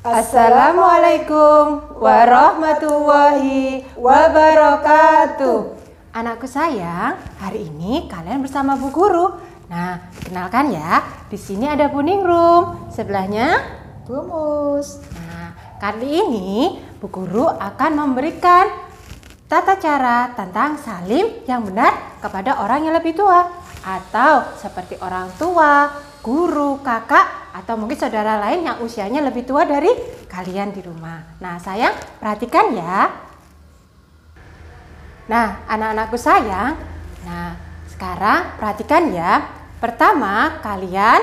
Assalamualaikum warahmatullahi wabarakatuh. Anakku sayang, hari ini kalian bersama Bu Guru. Nah, kenalkan ya, di sini ada Buning Room, sebelahnya Bumus. Nah, kali ini Bu Guru akan memberikan tata cara tentang salim yang benar kepada orang yang lebih tua atau seperti orang tua, guru, kakak, atau mungkin saudara lain yang usianya lebih tua dari kalian di rumah. Nah, sayang, perhatikan ya. Nah, anak-anakku sayang, nah sekarang perhatikan ya. Pertama, kalian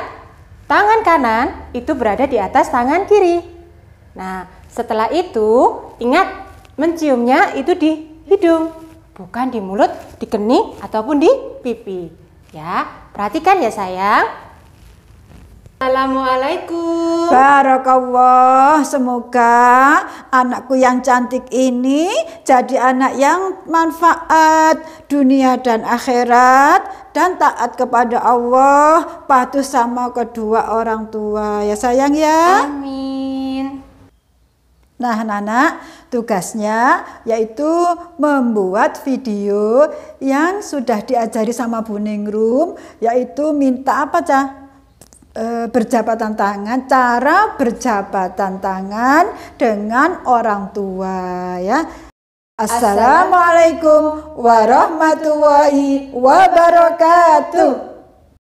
tangan kanan itu berada di atas tangan kiri. Nah, setelah itu ingat menciumnya itu di hidung, bukan di mulut, di kening ataupun di pipi. Ya, perhatikan ya sayang. Assalamualaikum. Barakallah. Semoga anakku yang cantik ini jadi anak yang manfaat dunia dan akhirat dan taat kepada Allah, patuh sama kedua orang tua. Ya sayang ya. Amin. Nah, anak-anak, tugasnya yaitu membuat video yang sudah diajari sama Buning Room yaitu minta apa, Cah? e, berjabatan tangan, cara berjabatan tangan dengan orang tua ya. Assalamualaikum warahmatullahi wabarakatuh.